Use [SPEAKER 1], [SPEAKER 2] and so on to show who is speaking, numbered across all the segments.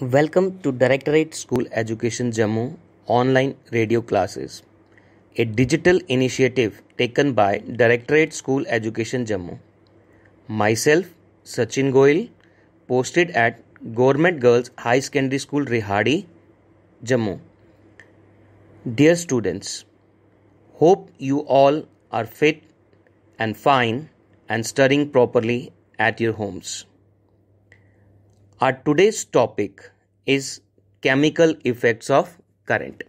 [SPEAKER 1] Welcome to Directorate School Education Jammu online radio classes, a digital initiative taken by Directorate School Education Jammu. Myself, Sachin Goyal, posted at Government Girls High Secondary School Rihadi, Jammu. Dear students, hope you all are fit and fine and studying properly at your homes. Our today's topic is chemical effects of current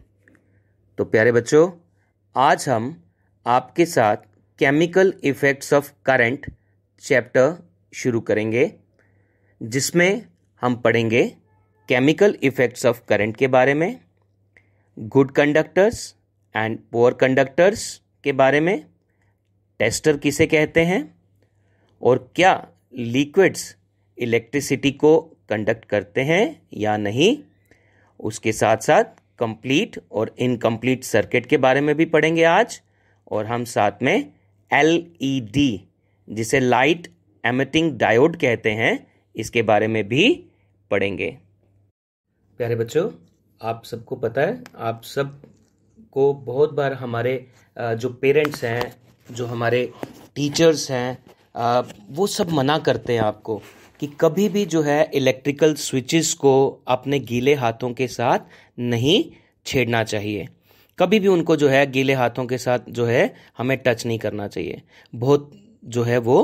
[SPEAKER 1] तो प्यारे बच्चों आज हम आपके साथ chemical effects of current chapter शुरू करेंगे जिसमें हम पढ़ेंगे केमिकल इफेक्ट्स ऑफ करंट के बारे में good conductors and poor conductors के बारे में टेस्टर किसे कहते हैं और क्या लिक्विड्स इलेक्ट्रिसिटी को कंडक्ट करते हैं या नहीं उसके साथ साथ कंप्लीट और इनकम्प्लीट सर्किट के बारे में भी पढ़ेंगे आज और हम साथ में एल ई डी जिसे लाइट एमिटिंग डायोड कहते हैं इसके बारे में भी पढ़ेंगे प्यारे बच्चों आप सबको पता है आप सब को बहुत बार हमारे जो पेरेंट्स हैं जो हमारे टीचर्स हैं वो सब मना करते हैं आपको कि कभी भी जो है इलेक्ट्रिकल स्विचेस को अपने गीले हाथों के साथ नहीं छेड़ना चाहिए कभी भी उनको जो है गीले हाथों के साथ जो है हमें टच नहीं करना चाहिए बहुत जो है वो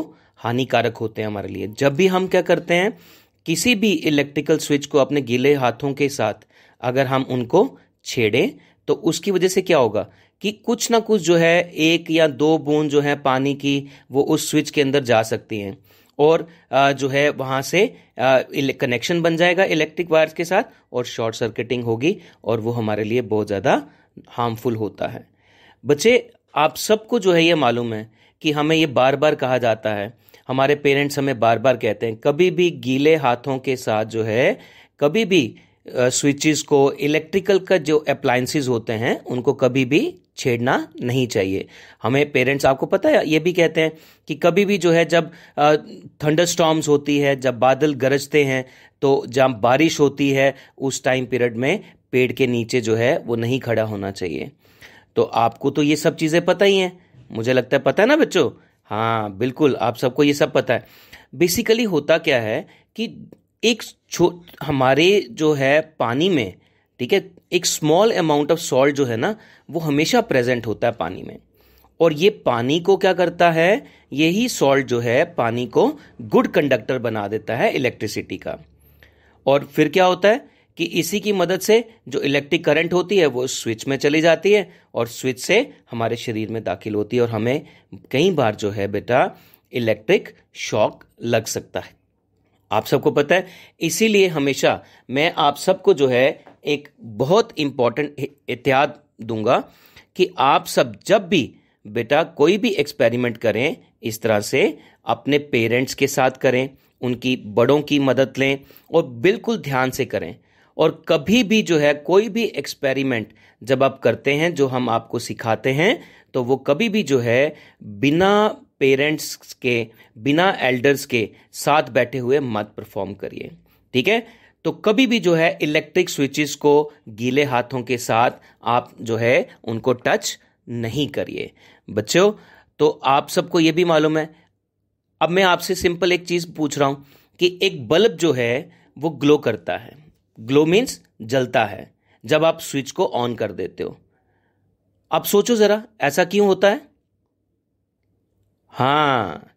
[SPEAKER 1] हानिकारक होते हैं हमारे लिए जब भी हम क्या करते हैं किसी भी इलेक्ट्रिकल स्विच को अपने गीले हाथों के साथ अगर हम उनको छेड़ें तो उसकी वजह से क्या होगा कि कुछ ना कुछ जो है एक या दो बूंद जो है पानी की वो उस स्विच के अंदर जा सकती हैं और जो है वहाँ से कनेक्शन बन जाएगा इलेक्ट्रिक वायर्स के साथ और शॉर्ट सर्किटिंग होगी और वो हमारे लिए बहुत ज़्यादा हार्मफुल होता है बच्चे आप सबको जो है ये मालूम है कि हमें ये बार बार कहा जाता है हमारे पेरेंट्स हमें बार बार कहते हैं कभी भी गीले हाथों के साथ जो है कभी भी स्विचेस को इलेक्ट्रिकल का जो अप्लायंसेस होते हैं उनको कभी भी छेड़ना नहीं चाहिए हमें पेरेंट्स आपको पता है ये भी कहते हैं कि कभी भी जो है जब थंडर स्टॉम्स होती है जब बादल गरजते हैं तो जब बारिश होती है उस टाइम पीरियड में पेड़ के नीचे जो है वो नहीं खड़ा होना चाहिए तो आपको तो ये सब चीज़ें पता ही हैं मुझे लगता है पता है ना बच्चों हाँ बिल्कुल आप सबको ये सब पता है बेसिकली होता क्या है कि एक छो हमारे जो है पानी में ठीक है एक स्मॉल अमाउंट ऑफ सॉल्ट जो है ना वो हमेशा प्रेजेंट होता है पानी में और ये पानी को क्या करता है यही सॉल्ट जो है पानी को गुड कंडक्टर बना देता है इलेक्ट्रिसिटी का और फिर क्या होता है कि इसी की मदद से जो इलेक्ट्रिक करंट होती है वो स्विच में चली जाती है और स्विच से हमारे शरीर में दाखिल होती है और हमें कई बार जो है बेटा इलेक्ट्रिक शॉक लग सकता है आप सबको पता है इसीलिए हमेशा मैं आप सबको जो है एक बहुत इम्पॉर्टेंट एहतियात दूंगा कि आप सब जब भी बेटा कोई भी एक्सपेरिमेंट करें इस तरह से अपने पेरेंट्स के साथ करें उनकी बड़ों की मदद लें और बिल्कुल ध्यान से करें और कभी भी जो है कोई भी एक्सपेरिमेंट जब आप करते हैं जो हम आपको सिखाते हैं तो वो कभी भी जो है बिना पेरेंट्स के बिना एल्डर्स के साथ बैठे हुए मत परफॉर्म करिए ठीक है तो कभी भी जो है इलेक्ट्रिक स्विचेस को गीले हाथों के साथ आप जो है उनको टच नहीं करिए बच्चों तो आप सबको ये भी मालूम है अब मैं आपसे सिंपल एक चीज़ पूछ रहा हूं कि एक बल्ब जो है वो ग्लो करता है ग्लो मीन्स जलता है जब आप स्विच को ऑन कर देते हो आप सोचो ज़रा ऐसा क्यों होता है हाँ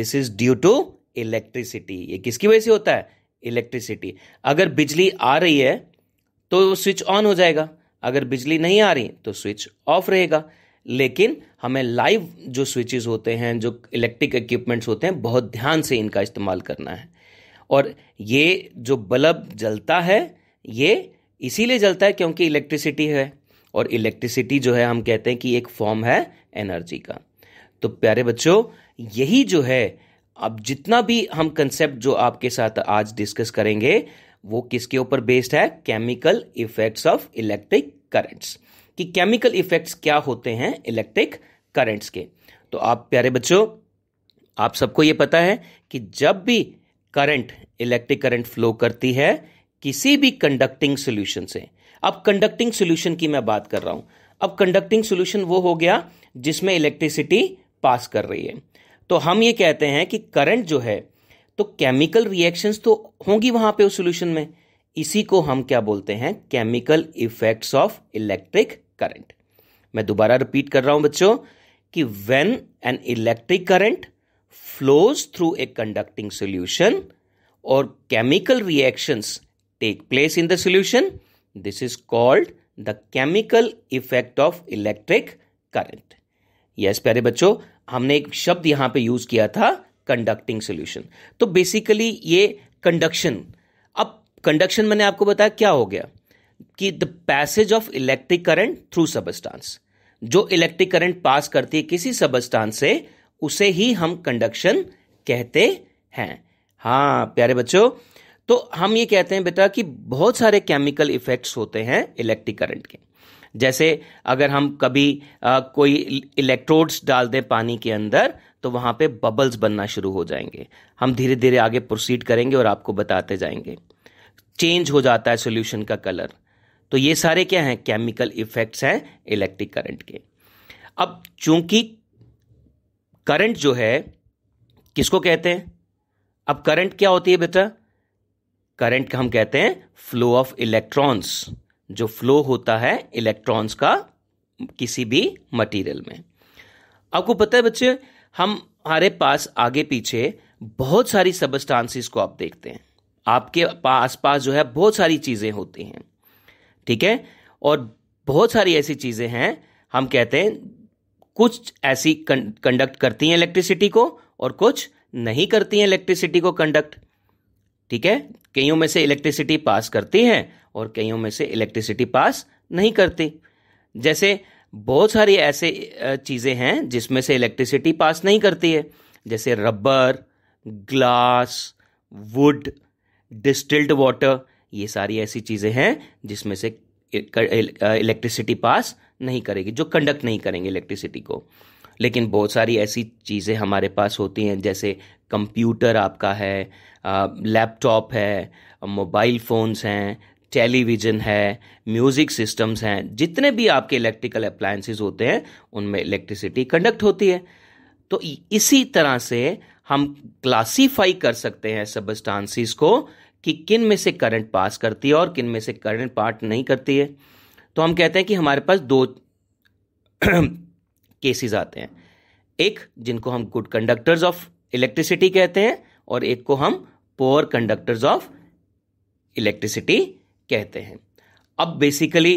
[SPEAKER 1] this is due to electricity ये किसकी वजह से होता है इलेक्ट्रिसिटी अगर बिजली आ रही है तो स्विच ऑन हो जाएगा अगर बिजली नहीं आ रही तो स्विच ऑफ रहेगा लेकिन हमें लाइव जो स्विचेस होते हैं जो इलेक्ट्रिक इक्विपमेंट्स होते हैं बहुत ध्यान से इनका इस्तेमाल करना है और ये जो बल्ब जलता है ये इसीलिए जलता है क्योंकि इलेक्ट्रिसिटी है और इलेक्ट्रिसिटी जो है हम कहते हैं कि एक फॉर्म है एनर्जी का तो प्यारे बच्चों यही जो है अब जितना भी हम कंसेप्ट जो आपके साथ आज डिस्कस करेंगे वो किसके ऊपर बेस्ड है chemical effects of electric currents कि केमिकल इफेक्ट्स क्या होते हैं इलेक्ट्रिक करंट्स के तो आप प्यारे बच्चों आप सबको ये पता है कि जब भी करंट इलेक्ट्रिक करंट फ्लो करती है किसी भी कंडक्टिंग सोल्यूशन से अब कंडक्टिंग सोल्यूशन की मैं बात कर रहा हूं अब कंडक्टिंग सोल्यूशन वो हो गया जिसमें इलेक्ट्रिसिटी पास कर रही है तो हम ये कहते हैं कि करंट जो है तो केमिकल रिएक्शंस तो होंगी वहां पे उस सॉल्यूशन में इसी को हम क्या बोलते हैं chemical effects of electric current मैं दोबारा रिपीट कर रहा हूं बच्चों कि when an electric current flows through a conducting solution और chemical reactions take place in the solution this is called the chemical effect of electric current yes प्यारे बच्चों हमने एक शब्द यहां पे यूज किया था कंडक्टिंग सोल्यूशन तो बेसिकली ये कंडक्शन अब कंडक्शन मैंने आपको बताया क्या हो गया कि the passage of electric current through substance जो इलेक्ट्रिक करंट पास करती है किसी सबस्टांस से उसे ही हम कंडक्शन कहते हैं हाँ प्यारे बच्चों तो हम ये कहते हैं बेटा कि बहुत सारे केमिकल इफेक्ट्स होते हैं इलेक्ट्रिक करंट के जैसे अगर हम कभी आ, कोई इलेक्ट्रोड्स डाल दें पानी के अंदर तो वहां पे बबल्स बनना शुरू हो जाएंगे हम धीरे धीरे आगे प्रोसीड करेंगे और आपको बताते जाएंगे चेंज हो जाता है सोल्यूशन का कलर तो ये सारे क्या हैं केमिकल इफेक्ट्स हैं इलेक्ट्रिक करंट के अब चूंकि करंट जो है किसको कहते हैं अब करंट क्या होती है बेटा करंट हम कहते हैं फ्लो ऑफ इलेक्ट्रॉन्स जो फ्लो होता है इलेक्ट्रॉन्स का किसी भी मटेरियल में आपको पता है बच्चे हम हमारे पास आगे पीछे बहुत सारी सबस्टांसिस को आप देखते हैं आपके पास पास जो है बहुत सारी चीज़ें होती हैं ठीक है और बहुत सारी ऐसी चीज़ें हैं हम कहते हैं कुछ ऐसी कंडक्ट करती हैं इलेक्ट्रिसिटी को और कुछ नहीं करती हैं इलेक्ट्रिसिटी को कंडक्ट ठीक है कईयों में से इलेक्ट्रिसिटी पास करती है और कईयों में से इलेक्ट्रिसिटी पास नहीं करती जैसे बहुत सारी ऐसे चीज़ें हैं जिसमें से इलेक्ट्रिसिटी पास नहीं करती है जैसे rubber glass wood distilled water ये सारी ऐसी चीज़ें हैं जिसमें से इलेक्ट्रिसिटी पास नहीं करेगी जो कंडक्ट नहीं करेंगे इलेक्ट्रिसिटी को लेकिन बहुत सारी ऐसी चीज़ें हमारे पास होती हैं जैसे कंप्यूटर आपका है लैपटॉप है मोबाइल फ़ोन्स हैं टेलीविज़न है म्यूज़िक सिस्टम्स हैं जितने भी आपके इलेक्ट्रिकल अप्लायंसेज होते हैं उनमें इलेक्ट्रिसिटी कंडक्ट होती है तो इसी तरह से हम क्लासीफाई कर सकते हैं सबस्टांसिस को कि किन में से करंट पास करती है और किन में से करंट पार्ट नहीं करती है तो हम कहते हैं कि हमारे पास दो केसेस आते हैं एक जिनको हम गुड कंडक्टर्स ऑफ इलेक्ट्रिसिटी कहते हैं और एक को हम पोअर कंडक्टर्स ऑफ इलेक्ट्रिसिटी कहते हैं अब बेसिकली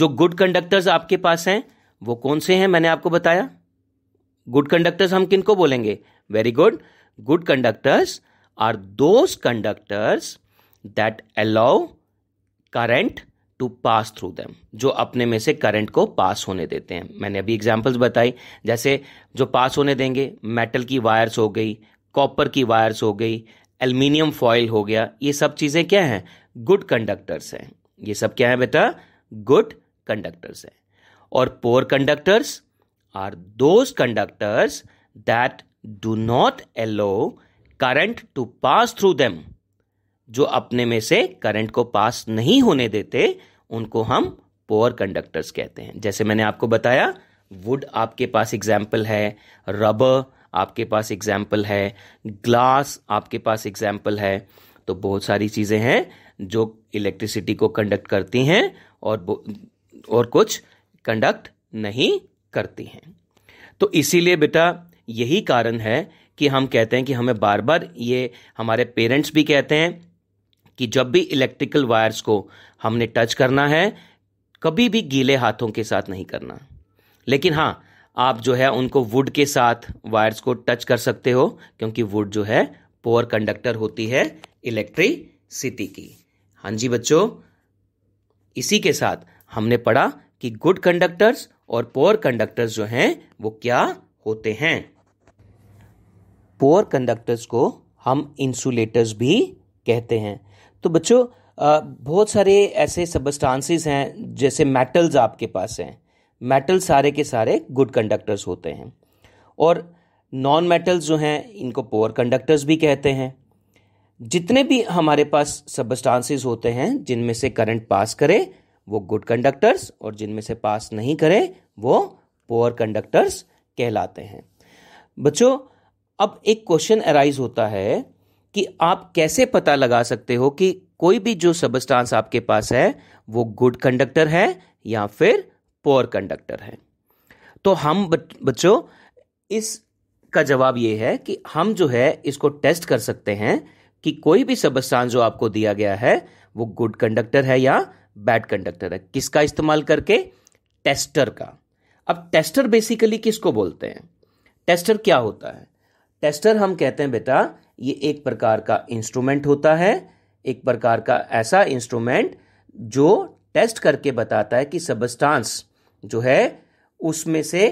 [SPEAKER 1] जो गुड कंडक्टर्स आपके पास हैं वो कौन से हैं मैंने आपको बताया गुड कंडक्टर्स हम किनको बोलेंगे very good good conductors are those conductors that allow current to pass through them जो अपने में से करंट को पास होने देते हैं मैंने अभी एग्जाम्पल्स बताई जैसे जो पास होने देंगे मेटल की वायर्स हो गई कॉपर की वायर्स हो गई एल्यूमिनियम फॉयल हो गया ये सब चीज़ें क्या हैं गुड कंडक्टर्स हैं ये सब क्या है बेटा गुड कंडक्टर्स हैं और poor conductors are those conductors that do not allow current to pass through them जो अपने में से करंट को पास नहीं होने देते उनको हम पोअर कंडक्टर्स कहते हैं जैसे मैंने आपको बताया वुड आपके पास एग्जाम्पल है रबर आपके पास एग्जाम्पल है ग्लास आपके पास एग्जाम्पल है तो बहुत सारी चीज़ें हैं जो इलेक्ट्रिसिटी को कंडक्ट करती हैं और और कुछ कंडक्ट नहीं करती हैं तो इसीलिए बेटा यही कारण है कि हम कहते हैं कि हमें बार बार ये हमारे पेरेंट्स भी कहते हैं कि जब भी इलेक्ट्रिकल वायर्स को हमने टच करना है कभी भी गीले हाथों के साथ नहीं करना लेकिन हाँ आप जो है उनको वुड के साथ वायर्स को टच कर सकते हो क्योंकि वुड जो है पोअर कंडक्टर होती है इलेक्ट्रिसिटी की हाँ जी बच्चों इसी के साथ हमने पढ़ा कि गुड कंडक्टर्स और पोअर कंडक्टर्स जो हैं वो क्या होते हैं पोअर कंडक्टर्स को हम इंसुलेटर्स भी कहते हैं तो बच्चों बहुत सारे ऐसे सबस्टांसिस हैं जैसे मेटल्स आपके पास हैं मेटल सारे के सारे गुड कंडक्टर्स होते हैं और नॉन मेटल्स जो हैं इनको पोअर कंडक्टर्स भी कहते हैं जितने भी हमारे पास सबस्टांसिस होते हैं जिनमें से करंट पास करे वो गुड कंडक्टर्स और जिनमें से पास नहीं करे वो पोअर कंडक्टर्स कहलाते हैं बच्चों अब एक क्वेश्चन अराइज होता है कि आप कैसे पता लगा सकते हो कि कोई भी जो सबस्टांस आपके पास है वो गुड कंडक्टर है या फिर पोअर कंडक्टर है तो हम बच्चों इस का जवाब ये है कि हम जो है इसको टेस्ट कर सकते हैं कि कोई भी सबस्थान जो आपको दिया गया है वो गुड कंडक्टर है या बैड कंडक्टर है किसका इस्तेमाल करके टेस्टर का अब टेस्टर बेसिकली किसको बोलते हैं टेस्टर क्या होता है टेस्टर हम कहते हैं बेटा ये एक प्रकार का इंस्ट्रूमेंट होता है एक प्रकार का ऐसा इंस्ट्रूमेंट जो टेस्ट करके बताता है कि सबस्टांस जो है उसमें से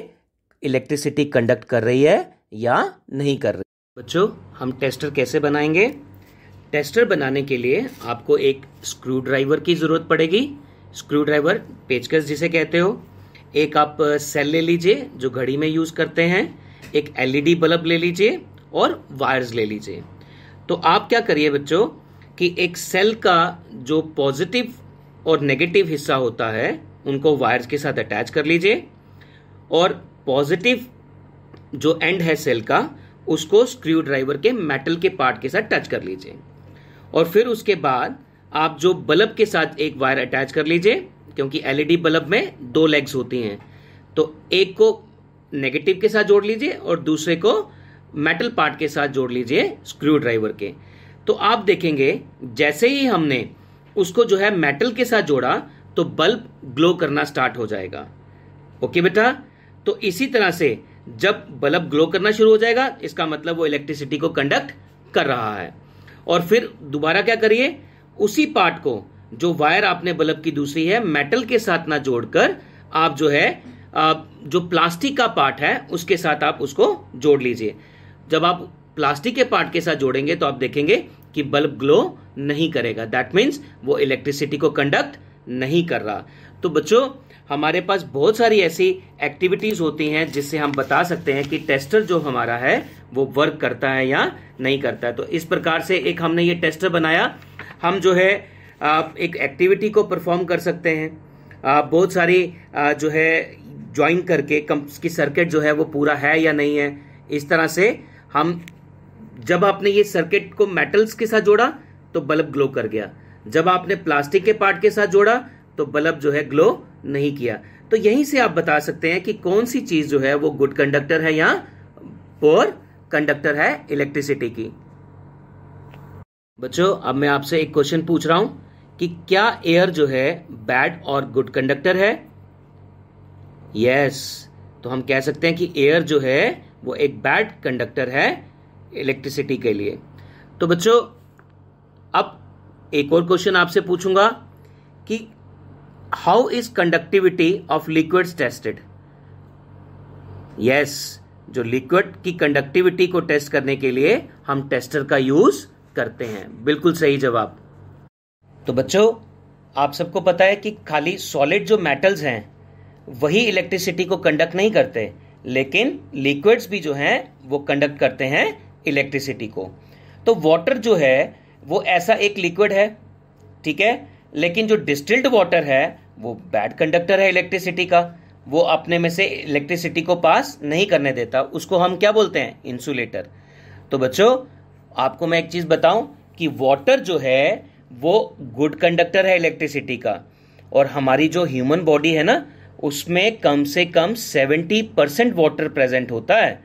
[SPEAKER 1] इलेक्ट्रिसिटी कंडक्ट कर रही है या नहीं कर रही बच्चों हम टेस्टर कैसे बनाएंगे टेस्टर बनाने के लिए आपको एक स्क्रू ड्राइवर की ज़रूरत पड़ेगी स्क्रू ड्राइवर पेचकस जिसे कहते हो एक आप सेल ले लीजिए जो घड़ी में यूज़ करते हैं एक एलईडी बल्ब e ले लीजिए और वायर्स ले लीजिए तो आप क्या करिए बच्चों कि एक सेल का जो पॉजिटिव और नेगेटिव हिस्सा होता है उनको वायर्स के साथ अटैच कर लीजिए और पॉजिटिव जो एंड है सेल का उसको स्क्रू ड्राइवर के मेटल के पार्ट के साथ टच कर लीजिए और फिर उसके बाद आप जो बल्ब के साथ एक वायर अटैच कर लीजिए क्योंकि एलईडी बल्ब में दो लेग्स होती हैं तो एक को नेगेटिव के साथ जोड़ लीजिए और दूसरे को मेटल पार्ट के साथ जोड़ लीजिए स्क्रू ड्राइवर के तो आप देखेंगे जैसे ही हमने उसको जो है मेटल के साथ जोड़ा तो बल्ब ग्लो करना स्टार्ट हो जाएगा ओके बेटा तो इसी तरह से जब बल्ब ग्लो करना शुरू हो जाएगा इसका मतलब वो इलेक्ट्रिसिटी को कंडक्ट कर रहा है और फिर दोबारा क्या करिए उसी पार्ट को जो वायर आपने बल्ब की दूसरी है मेटल के साथ ना जोड़कर आप जो है जो प्लास्टिक का पार्ट है उसके साथ आप उसको जोड़ लीजिए जब आप प्लास्टिक के पार्ट के साथ जोड़ेंगे तो आप देखेंगे कि बल्ब ग्लो नहीं करेगा दैट मीन्स वो इलेक्ट्रिसिटी को कंडक्ट नहीं कर रहा तो बच्चों हमारे पास बहुत सारी ऐसी एक्टिविटीज़ होती हैं जिससे हम बता सकते हैं कि टेस्टर जो हमारा है वो वर्क करता है या नहीं करता है तो इस प्रकार से एक हमने ये टेस्टर बनाया हम जो है एक एक्टिविटी को परफॉर्म कर सकते हैं बहुत सारी जो है ज्वाइन करके कम की सर्किट जो है वो पूरा है या नहीं है इस तरह से हम जब आपने ये सर्किट को मेटल्स के साथ जोड़ा तो बल्ब ग्लो कर गया जब आपने प्लास्टिक के पार्ट के साथ जोड़ा तो बल्ब जो है ग्लो नहीं किया तो यहीं से आप बता सकते हैं कि कौन सी चीज जो है वो गुड कंडक्टर है या पोर कंडक्टर है इलेक्ट्रिसिटी की बच्चों अब मैं आपसे एक क्वेश्चन पूछ रहा हूं कि क्या एयर जो है बैड और गुड कंडक्टर है यस तो हम कह सकते हैं कि एयर जो है वो एक बैड कंडक्टर है इलेक्ट्रिसिटी के लिए तो बच्चों अब एक और क्वेश्चन आपसे पूछूंगा कि how is conductivity of liquids tested yes जो लिक्विड की कंडक्टिविटी को टेस्ट करने के लिए हम टेस्टर का यूज करते हैं बिल्कुल सही जवाब तो बच्चों आप सबको पता है कि खाली सॉलिड जो मेटल्स हैं वही इलेक्ट्रिसिटी को कंडक्ट नहीं करते लेकिन लिक्विड्स भी जो हैं वो कंडक्ट करते हैं इलेक्ट्रिसिटी को तो वाटर जो है वो ऐसा एक लिक्विड है ठीक है लेकिन जो डिस्टिल्ड वाटर है वो बैड कंडक्टर है इलेक्ट्रिसिटी का वो अपने में से इलेक्ट्रिसिटी को पास नहीं करने देता उसको हम क्या बोलते हैं इंसुलेटर तो बच्चों आपको मैं एक चीज़ बताऊं कि वाटर जो है वो गुड कंडक्टर है इलेक्ट्रिसिटी का और हमारी जो ह्यूमन बॉडी है ना उसमें कम से कम 70 परसेंट वाटर प्रेजेंट होता है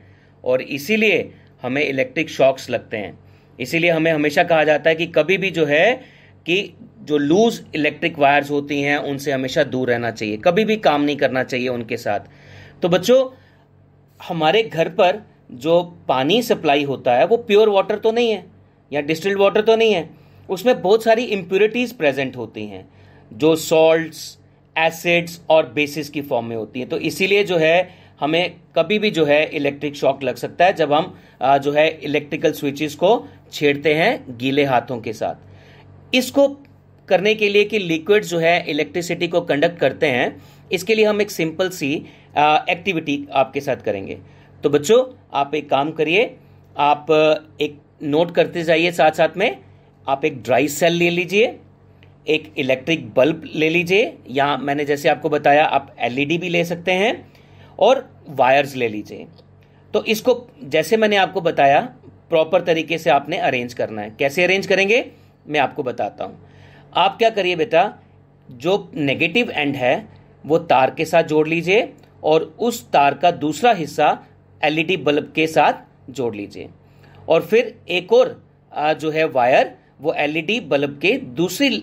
[SPEAKER 1] और इसीलिए हमें इलेक्ट्रिक शॉक्स लगते हैं इसीलिए हमें हमेशा कहा जाता है कि कभी भी जो है कि जो लूज इलेक्ट्रिक वायर्स होती हैं उनसे हमेशा दूर रहना चाहिए कभी भी काम नहीं करना चाहिए उनके साथ तो बच्चों हमारे घर पर जो पानी सप्लाई होता है वो प्योर वाटर तो नहीं है या डिस्टिल्ड वाटर तो नहीं है उसमें बहुत सारी इम्प्योरिटीज़ प्रेजेंट होती हैं जो सॉल्ट्स एसिड्स और बेसिस की फॉर्म में होती हैं तो इसीलिए जो है हमें कभी भी जो है इलेक्ट्रिक शॉक लग सकता है जब हम जो है इलेक्ट्रिकल स्विचेस को छेड़ते हैं गीले हाथों के साथ इसको करने के लिए कि लिक्विड जो है इलेक्ट्रिसिटी को कंडक्ट करते हैं इसके लिए हम एक सिंपल सी एक्टिविटी आपके साथ करेंगे तो बच्चों आप एक काम करिए आप एक नोट करते जाइए साथ साथ में आप एक ड्राई सेल ले लीजिए एक इलेक्ट्रिक बल्ब ले लीजिए या मैंने जैसे आपको बताया आप एलईडी e भी ले सकते हैं और वायर्स ले लीजिए तो इसको जैसे मैंने आपको बताया प्रॉपर तरीके से आपने अरेंज करना है कैसे अरेंज करेंगे मैं आपको बताता हूँ आप क्या करिए बेटा जो नेगेटिव एंड है वो तार के साथ जोड़ लीजिए और उस तार का दूसरा हिस्सा एलईडी बल्ब के साथ जोड़ लीजिए और फिर एक और जो है वायर वो एलईडी बल्ब के दूसरी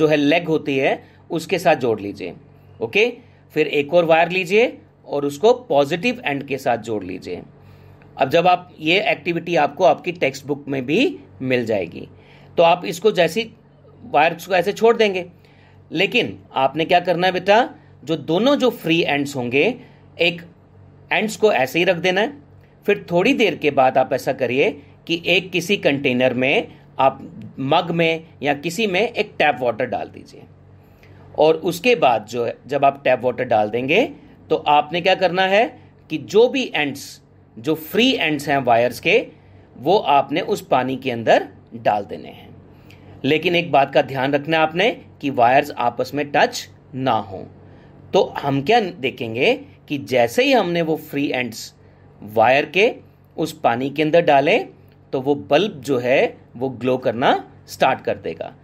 [SPEAKER 1] जो है लेग होती है उसके साथ जोड़ लीजिए ओके फिर एक और वायर लीजिए और उसको पॉजिटिव एंड के साथ जोड़ लीजिए अब जब आप ये एक्टिविटी आपको आपकी टेक्स्ट बुक में भी मिल जाएगी तो आप इसको जैसी वायरस को ऐसे छोड़ देंगे लेकिन आपने क्या करना है बेटा जो दोनों जो फ्री एंड्स होंगे एक एंड्स को ऐसे ही रख देना है फिर थोड़ी देर के बाद आप ऐसा करिए कि एक किसी कंटेनर में आप मग में या किसी में एक टैप वाटर डाल दीजिए और उसके बाद जो है जब आप टैप वाटर डाल देंगे तो आपने क्या करना है कि जो भी एंड्स जो फ्री एंड्स हैं वायर्स के वो आपने उस पानी के अंदर डाल देने हैं लेकिन एक बात का ध्यान रखना है आपने कि वायर्स आपस में टच ना हो तो हम क्या देखेंगे कि जैसे ही हमने वो फ्री एंड्स वायर के उस पानी के अंदर डाले तो वो बल्ब जो है वो ग्लो करना स्टार्ट कर देगा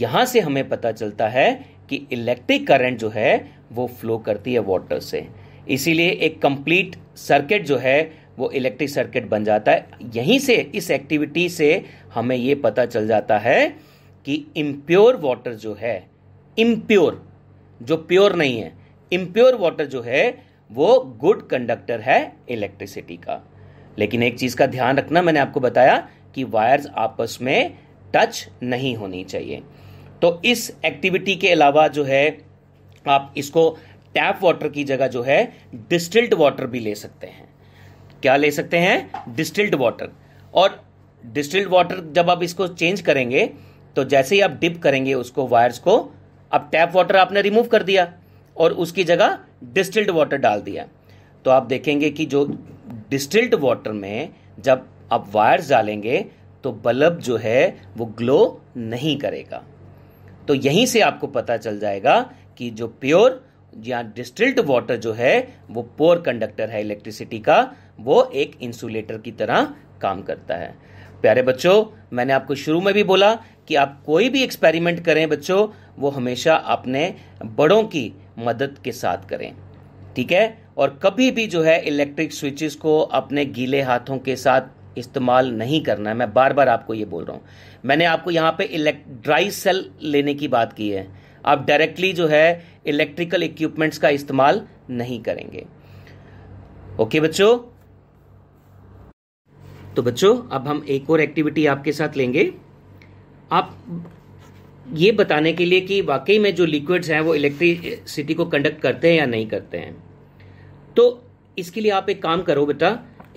[SPEAKER 1] यहां से हमें पता चलता है कि इलेक्ट्रिक करंट जो है वो फ्लो करती है वाटर से इसीलिए एक कंप्लीट सर्किट जो है वो इलेक्ट्रिक सर्किट बन जाता है यहीं से इस एक्टिविटी से हमें ये पता चल जाता है कि इम्प्योर वाटर जो है इम्प्योर जो प्योर नहीं है इम्प्योर वाटर जो है वो गुड कंडक्टर है इलेक्ट्रिसिटी का लेकिन एक चीज़ का ध्यान रखना मैंने आपको बताया कि वायर्स आपस में टच नहीं होनी चाहिए तो इस एक्टिविटी के अलावा जो है आप इसको टैप वाटर की जगह जो है डिस्टिल्ड वाटर भी ले सकते हैं क्या ले सकते हैं डिस्टिल्ड वाटर और डिस्टिल्ड वाटर जब आप इसको चेंज करेंगे तो जैसे ही आप डिप करेंगे उसको वायर्स को अब टैप वाटर आपने रिमूव कर दिया और उसकी जगह डिस्टिल्ड वाटर डाल दिया तो आप देखेंगे कि जो डिस्टिल्ड वाटर में जब आप वायर्स डालेंगे तो बल्ब जो है वो ग्लो नहीं करेगा तो यहीं से आपको पता चल जाएगा कि जो प्योर या डिस्टिल्ड वाटर जो है वो पोर कंडक्टर है इलेक्ट्रिसिटी का वो एक इंसुलेटर की तरह काम करता है प्यारे बच्चों मैंने आपको शुरू में भी बोला कि आप कोई भी एक्सपेरिमेंट करें बच्चों वो हमेशा अपने बड़ों की मदद के साथ करें ठीक है और कभी भी जो है इलेक्ट्रिक स्विचेस को अपने गीले हाथों के साथ इस्तेमाल नहीं करना है मैं बार बार आपको ये बोल रहा हूँ मैंने आपको यहाँ पे इलेक्ट ड्राई सेल लेने की बात की है आप डायरेक्टली जो है इलेक्ट्रिकल इक्विपमेंट्स का इस्तेमाल नहीं करेंगे ओके बच्चों तो बच्चों अब हम एक और एक्टिविटी आपके साथ लेंगे आप ये बताने के लिए कि वाकई में जो लिक्विड्स हैं वो इलेक्ट्रिसिटी को कंडक्ट करते हैं या नहीं करते हैं तो इसके लिए आप एक काम करो बेटा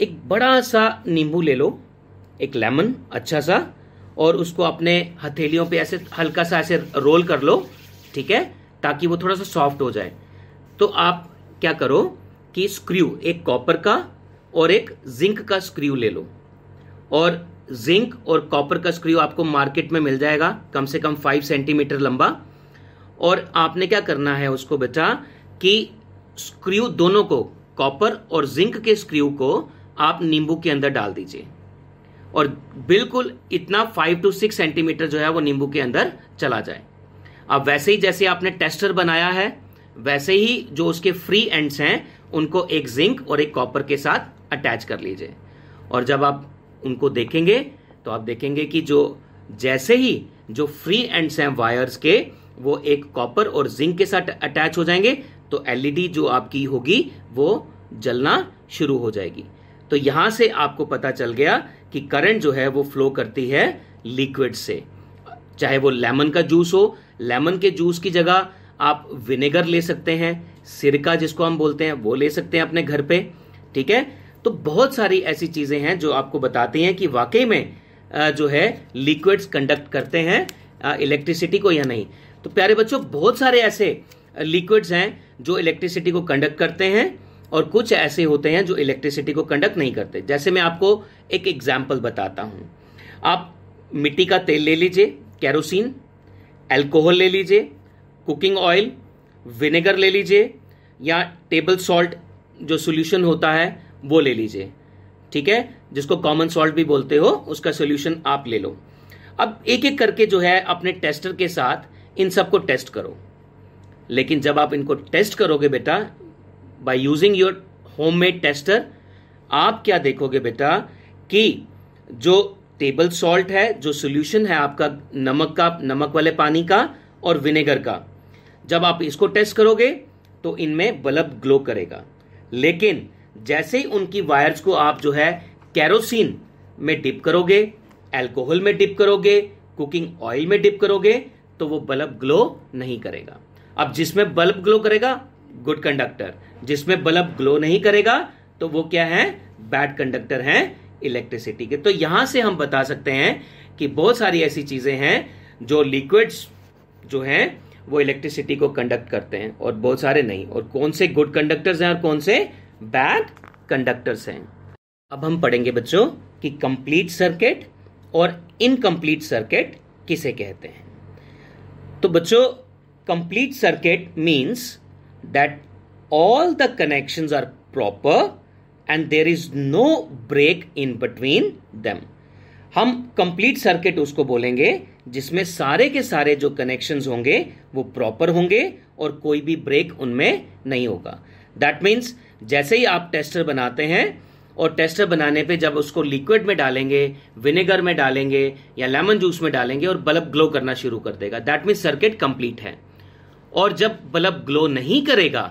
[SPEAKER 1] एक बड़ा सा नींबू ले लो एक लेमन अच्छा सा और उसको अपने हथेलियों पे ऐसे हल्का सा ऐसे रोल कर लो ठीक है ताकि वो थोड़ा सा सॉफ्ट हो जाए तो आप क्या करो कि स्क्रू एक कॉपर का और एक जिंक का स्क्रू ले लो और जिंक और कॉपर का स्क्रू आपको मार्केट में मिल जाएगा कम से कम फाइव सेंटीमीटर लंबा और आपने क्या करना है उसको बेटा कि स्क्रू दोनों को कॉपर और जिंक के स्क्रू को आप नींबू के अंदर डाल दीजिए और बिल्कुल इतना फाइव टू सिक्स सेंटीमीटर जो है वो नींबू के अंदर चला जाए अब वैसे ही जैसे आपने टेस्टर बनाया है वैसे ही जो उसके फ्री एंड्स हैं उनको एक जिंक और एक कॉपर के साथ अटैच कर लीजिए और जब आप उनको देखेंगे तो आप देखेंगे कि जो जैसे ही जो फ्री एंड सेम वायर्स के वो एक कॉपर और जिंक के साथ अटैच हो जाएंगे तो एलईडी e जो आपकी होगी वो जलना शुरू हो जाएगी तो यहां से आपको पता चल गया कि करंट जो है वो फ्लो करती है लिक्विड से चाहे वो लेमन का जूस हो लेमन के जूस की जगह आप विनेगर ले सकते हैं सिरका जिसको हम बोलते हैं वो ले सकते हैं अपने घर पे ठीक है तो बहुत सारी ऐसी चीज़ें हैं जो आपको बताते हैं कि वाकई में जो है लिक्विड्स कंडक्ट करते हैं इलेक्ट्रिसिटी को या नहीं तो प्यारे बच्चों बहुत सारे ऐसे लिक्विड्स हैं जो इलेक्ट्रिसिटी को कंडक्ट करते हैं और कुछ ऐसे होते हैं जो इलेक्ट्रिसिटी को कंडक्ट नहीं करते जैसे मैं आपको एक एग्जाम्पल बताता हूँ आप मिट्टी का तेल ले लीजिए कैरोसिन एल्कोहल ले लीजिए कुकिंग ऑयल विनेगर ले लीजिए या टेबल सॉल्ट जो सोल्यूशन होता है वो ले लीजिए ठीक है जिसको कॉमन सॉल्ट भी बोलते हो उसका सोल्यूशन आप ले लो अब एक एक करके जो है अपने टेस्टर के साथ इन सबको टेस्ट करो लेकिन जब आप इनको टेस्ट करोगे बेटा by using your homemade tester आप क्या देखोगे बेटा कि जो टेबल सॉल्ट है जो सोल्यूशन है आपका नमक का नमक वाले पानी का और विनेगर का जब आप इसको टेस्ट करोगे तो इनमें बल्ब ग्लो करेगा लेकिन जैसे ही उनकी वायर्स को आप जो है कैरोसिन में डिप करोगे एल्कोहल में डिप करोगे कुकिंग ऑयल में डिप करोगे तो वो बल्ब ग्लो नहीं करेगा अब जिसमें बल्ब ग्लो करेगा गुड कंडक्टर जिसमें बल्ब ग्लो नहीं करेगा तो वो क्या है बैड कंडक्टर हैं इलेक्ट्रिसिटी के तो यहां से हम बता सकते हैं कि बहुत सारी ऐसी चीजें हैं जो लिक्विड्स जो हैं वो इलेक्ट्रिसिटी को कंडक्ट करते हैं और बहुत सारे नहीं और कौन से गुड कंडक्टर्स हैं और कौन से बैड कंडक्टर्स हैं अब हम पढ़ेंगे बच्चों कि कंप्लीट सर्किट और इनकम्प्लीट सर्किट किसे कहते हैं तो बच्चों complete circuit means that all the connection are proper and there is no break in between them हम कंप्लीट सर्किट उसको बोलेंगे जिसमें सारे के सारे जो कनेक्शंस होंगे वो प्रॉपर होंगे और कोई भी ब्रेक उनमें नहीं होगा दैट मीन्स जैसे ही आप टेस्टर बनाते हैं और टेस्टर बनाने पे जब उसको लिक्विड में डालेंगे विनेगर में डालेंगे या लेमन जूस में डालेंगे और बल्ब ग्लो करना शुरू कर देगा दैट मीन्स सर्किट कंप्लीट है और जब बल्ब ग्लो नहीं करेगा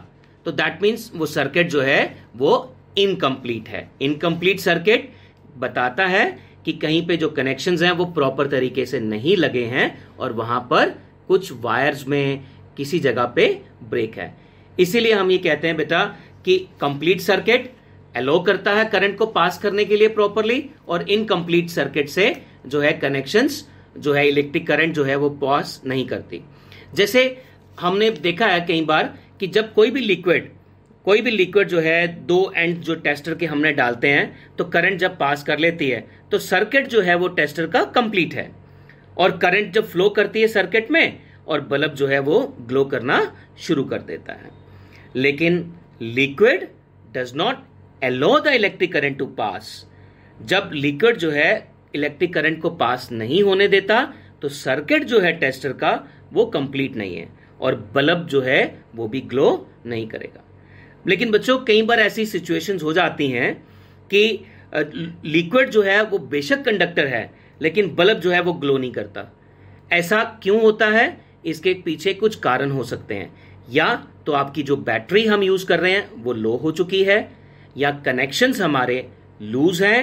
[SPEAKER 1] तो दैट मीन्स वो सर्किट जो है वो इनकम्प्लीट है इनकम्प्लीट सर्किट बताता है कि कहीं पे जो कनेक्शन हैं वो प्रॉपर तरीके से नहीं लगे हैं और वहां पर कुछ वायर्स में किसी जगह पे ब्रेक है इसीलिए हम ये कहते हैं बेटा कि कंप्लीट सर्किट अलो करता है करंट को पास करने के लिए प्रॉपरली और इनकम्प्लीट सर्किट से जो है कनेक्शन जो है इलेक्ट्रिक करंट जो है वो पास नहीं करती जैसे हमने देखा है कई बार कि जब कोई भी लिक्विड कोई भी लिक्विड जो है दो एंड जो टेस्टर के हमने डालते हैं तो करंट जब पास कर लेती है तो सर्किट जो है वो टेस्टर का कंप्लीट है और करंट जब फ्लो करती है सर्किट में और बल्ब जो है वो ग्लो करना शुरू कर देता है लेकिन liquid does not allow the electric current to pass जब लिक्विड जो है इलेक्ट्रिक करंट को पास नहीं होने देता तो सर्किट जो है टेस्टर का वो कंप्लीट नहीं है और बल्ब जो है वो भी ग्लो नहीं करेगा लेकिन बच्चों कई बार ऐसी सिचुएशंस हो जाती हैं कि लिक्विड जो है वो बेशक कंडक्टर है लेकिन बल्ब जो है वो ग्लो नहीं करता ऐसा क्यों होता है इसके पीछे कुछ कारण हो सकते हैं या तो आपकी जो बैटरी हम यूज कर रहे हैं वो लो हो चुकी है या कनेक्शंस हमारे लूज हैं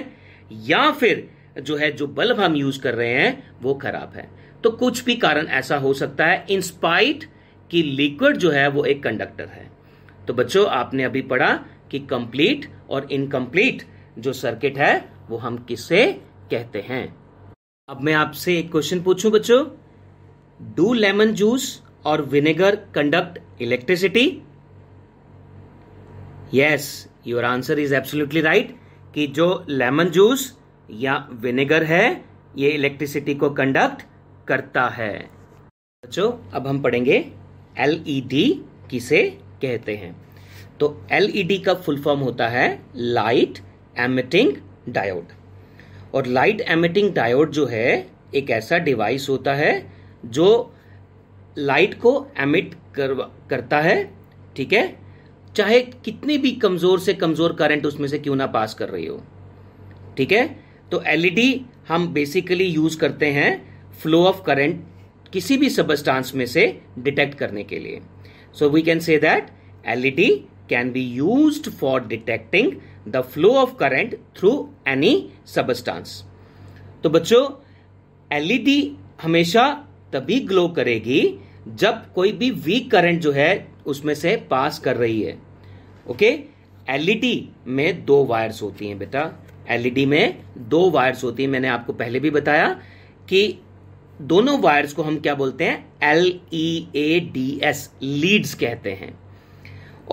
[SPEAKER 1] या फिर जो है जो बल्ब हम यूज कर रहे हैं वो खराब है तो कुछ भी कारण ऐसा हो सकता है इंस्पाइट कि लिक्विड जो है वो एक कंडक्टर है तो बच्चों आपने अभी पढ़ा कि कंप्लीट और इनकम्प्लीट जो सर्किट है वो हम किसे कहते हैं अब मैं आपसे एक क्वेश्चन पूछूं बच्चों डू लेमन जूस और vinegar conduct electricity yes your answer is absolutely right कि जो लेमन जूस या विनेगर है ये इलेक्ट्रिसिटी को कंडक्ट करता है बच्चों अब हम पढ़ेंगे एलईडी e किसे कहते हैं तो एलईडी e का फुल फॉर्म होता है लाइट एमिटिंग डायोड और लाइट एमिटिंग डायोड जो है एक ऐसा डिवाइस होता है जो लाइट को एमिट कर करता है ठीक है चाहे कितनी भी कमजोर से कमजोर करंट उसमें से क्यों ना पास कर रही हो ठीक है तो एलईडी हम बेसिकली यूज करते हैं फ्लो ऑफ करंट किसी भी सबस्टांस में से डिटेक्ट करने के लिए so we can say that LED can be use for detecting the flow of current through any substance तो बच्चों एलईडी हमेशा तभी ग्लो करेगी जब कोई भी वीक करंट जो है उसमें से पास कर रही है ओके एलईडी e में दो वायर्स होती हैं बेटा एलईडी e में दो वायर्स होती हैं मैंने आपको पहले भी बताया कि दोनों वायर्स को हम क्या बोलते हैं L E A D S leads कहते हैं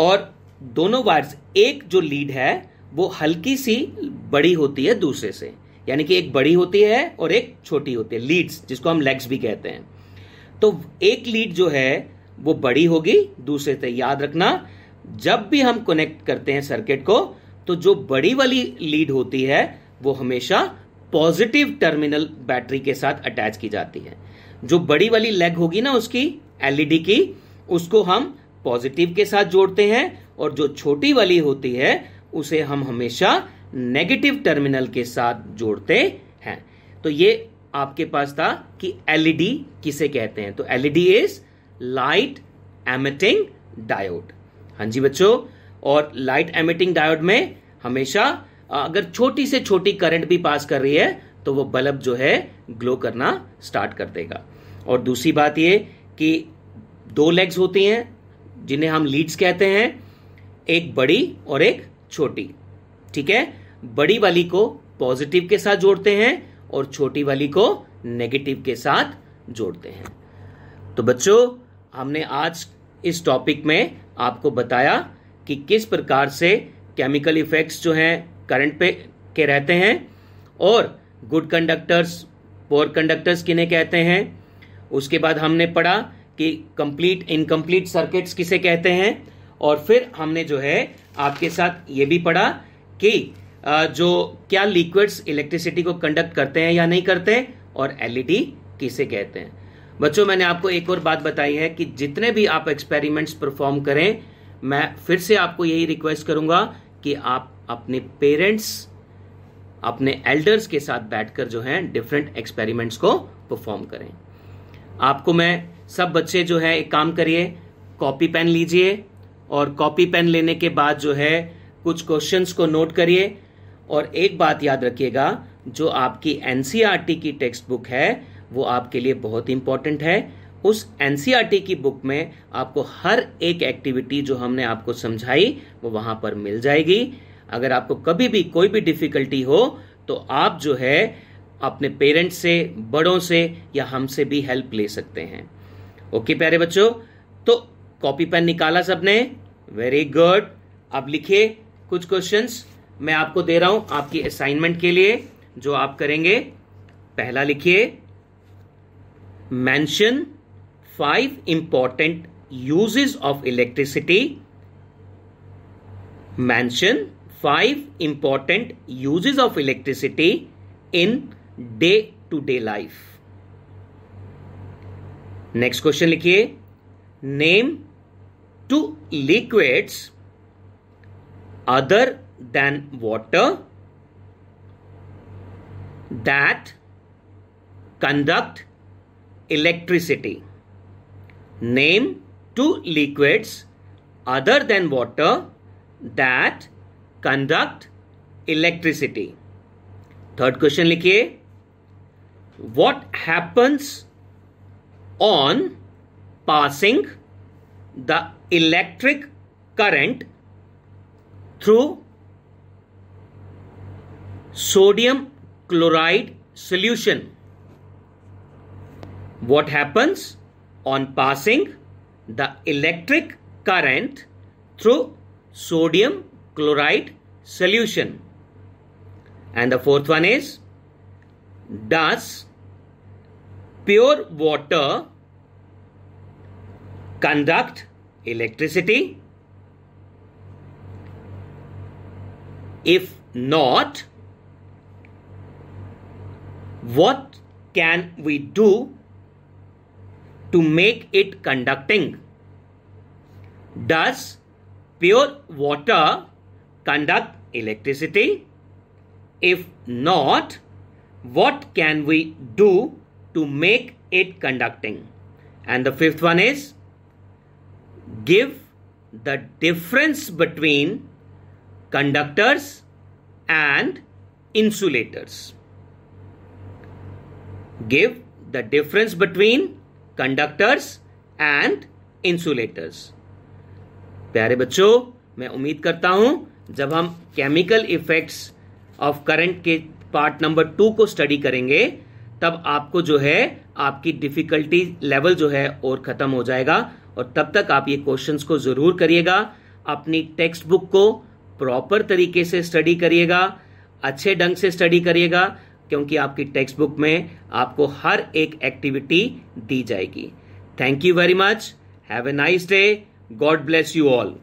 [SPEAKER 1] और दोनों वायर्स एक जो लीड है वो हल्की सी बड़ी होती है दूसरे से यानी कि एक बड़ी होती है और एक छोटी होती है लीड्स जिसको हम लेग्स भी कहते हैं तो एक लीड जो है वो बड़ी होगी दूसरे से याद रखना जब भी हम कनेक्ट करते हैं सर्किट को तो जो बड़ी वाली लीड होती है वो हमेशा पॉजिटिव टर्मिनल बैटरी के साथ अटैच की जाती है जो बड़ी वाली लेग होगी ना उसकी एलईडी e की उसको हम पॉजिटिव के साथ जोड़ते हैं और जो छोटी वाली होती है उसे हम हमेशा नेगेटिव टर्मिनल के साथ जोड़ते हैं तो ये आपके पास था कि एलईडी e किसे कहते हैं तो LED is light emitting diode हां जी बच्चों और लाइट एमिटिंग डायोड में हमेशा अगर छोटी से छोटी करंट भी पास कर रही है तो वो बल्ब जो है ग्लो करना स्टार्ट कर देगा और दूसरी बात ये कि दो लेग्स होती हैं जिन्हें हम लीड्स कहते हैं एक बड़ी और एक छोटी ठीक है बड़ी वाली को पॉजिटिव के साथ जोड़ते हैं और छोटी वाली को नेगेटिव के साथ जोड़ते हैं तो बच्चों हमने आज इस टॉपिक में आपको बताया कि किस प्रकार से केमिकल इफेक्ट्स जो हैं करंट पे के रहते हैं और गुड कंडक्टर्स पोअर कंडक्टर्स किन्हें कहते हैं उसके बाद हमने पढ़ा कि कंप्लीट इनकम्प्लीट सर्किट्स किसे कहते हैं और फिर हमने जो है आपके साथ ये भी पढ़ा कि जो क्या लिक्विड्स इलेक्ट्रिसिटी को कंडक्ट करते हैं या नहीं करते और एलईडी e किसे कहते हैं बच्चों मैंने आपको एक और बात बताई है कि जितने भी आप एक्सपेरिमेंट्स परफॉर्म करें मैं फिर से आपको यही रिक्वेस्ट करूंगा कि आप अपने पेरेंट्स अपने एल्डर्स के साथ बैठकर जो है डिफरेंट एक्सपेरिमेंट्स को परफॉर्म करें आपको मैं सब बच्चे जो है एक काम करिए कॉपी पेन लीजिए और कॉपी पेन लेने के बाद जो है कुछ क्वेश्चंस को नोट करिए और एक बात याद रखिएगा जो आपकी एन e की टेक्स्ट बुक है वो आपके लिए बहुत इंपॉर्टेंट है उस एन e की बुक में आपको हर एक एक्टिविटी जो हमने आपको समझाई वो वहां पर मिल जाएगी अगर आपको कभी भी कोई भी डिफिकल्टी हो तो आप जो है अपने पेरेंट्स से बड़ों से या हमसे भी हेल्प ले सकते हैं ओके प्यारे बच्चों तो कॉपी पेन निकाला सबने वेरी गुड अब लिखिए कुछ क्वेश्चंस मैं आपको दे रहा हूं आपकी असाइनमेंट के लिए जो आप करेंगे पहला लिखिए mention five important uses of electricity mention five important uses of electricity in day to day life next question लिखिए name two liquids other than water that conduct electricity. Name two liquids other than water that conduct electricity. Third question लिखिए What happens on passing the electric current through sodium chloride solution. What happens on passing the electric current through sodium chloride solution? And the fourth one is Does pure water conduct electricity? If not, what can we do to make it conducting? Does pure water conduct electricity? If not, what can we do to make it conducting? And the fifth one is give the difference between conductors and insulators. give the difference between conductors and insulators. प्यारे बच्चों मैं उम्मीद करता हूं जब हम chemical effects of current के part number two को स्टडी करेंगे तब आपको जो है आपकी डिफिकल्टी लेवल जो है और ख़त्म हो जाएगा और तब तक आप ये क्वेश्चंस को ज़रूर करिएगा अपनी टेक्स्ट बुक को प्रॉपर तरीके से स्टडी करिएगा अच्छे ढंग से स्टडी करिएगा क्योंकि आपकी टेक्स्ट बुक में आपको हर एक एक्टिविटी दी जाएगी thank you very much have a nice day God bless you all